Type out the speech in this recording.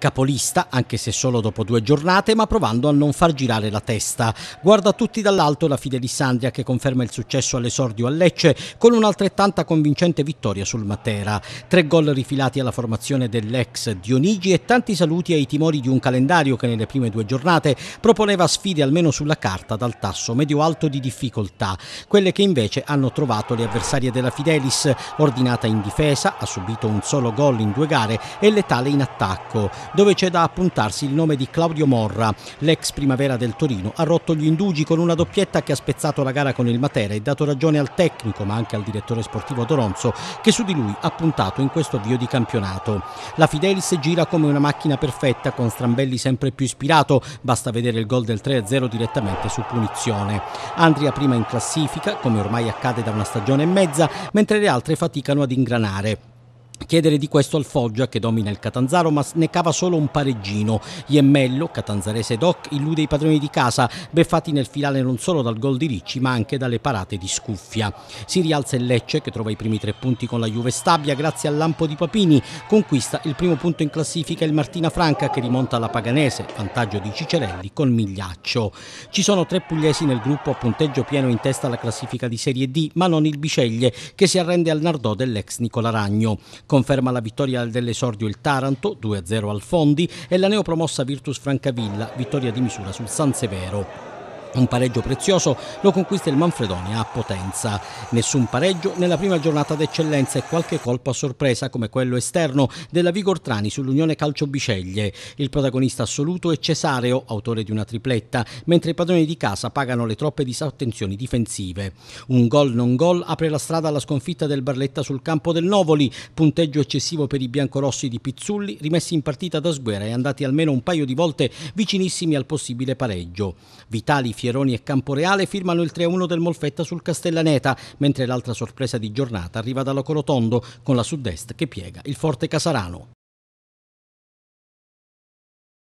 capolista anche se solo dopo due giornate ma provando a non far girare la testa. Guarda tutti dall'alto la Fidelissandria che conferma il successo all'esordio a Lecce con un'altrettanta convincente vittoria sul Matera. Tre gol rifilati alla formazione dell'ex Dionigi e tanti saluti ai timori di un calendario che nelle prime due giornate proponeva sfide almeno sulla carta dal tasso medio-alto di difficoltà, quelle che invece hanno trovato le avversarie della Fidelis, ordinata in difesa, ha subito un solo gol in due gare e letale in attacco dove c'è da appuntarsi il nome di Claudio Morra, l'ex primavera del Torino. Ha rotto gli indugi con una doppietta che ha spezzato la gara con il Matera e dato ragione al tecnico, ma anche al direttore sportivo Doronzo, che su di lui ha puntato in questo avvio di campionato. La Fidelis gira come una macchina perfetta, con Strambelli sempre più ispirato, basta vedere il gol del 3-0 direttamente su punizione. Andria prima in classifica, come ormai accade da una stagione e mezza, mentre le altre faticano ad ingranare chiedere di questo al Foggia che domina il Catanzaro ma ne cava solo un pareggino. Iemmello, catanzarese doc, illude i padroni di casa, beffati nel finale non solo dal gol di Ricci ma anche dalle parate di Scuffia. Si rialza il Lecce che trova i primi tre punti con la Juve Stabia grazie al lampo di Papini, conquista il primo punto in classifica il Martina Franca che rimonta alla Paganese, vantaggio di Cicerelli con migliaccio. Ci sono tre pugliesi nel gruppo a punteggio pieno in testa alla classifica di Serie D ma non il Biceglie che si arrende al Nardò dell'ex Nicola Ragno. Conferma la vittoria dell'esordio il Taranto, 2-0 al Fondi, e la neopromossa Virtus Francavilla, vittoria di misura sul San Severo. Un pareggio prezioso lo conquista il Manfredonia a Potenza. Nessun pareggio nella prima giornata d'eccellenza e qualche colpo a sorpresa come quello esterno della Vigortrani sull'Unione Calcio Biceglie. Il protagonista assoluto è Cesareo, autore di una tripletta, mentre i padroni di casa pagano le troppe disattenzioni difensive. Un gol non gol apre la strada alla sconfitta del Barletta sul campo del Novoli, punteggio eccessivo per i biancorossi di Pizzulli, rimessi in partita da Sguera e andati almeno un paio di volte vicinissimi al possibile pareggio. Vitali Fieroni e Camporeale firmano il 3-1 del Molfetta sul Castellaneta, mentre l'altra sorpresa di giornata arriva dalla Corotondo con la sud-est che piega il Forte Casarano.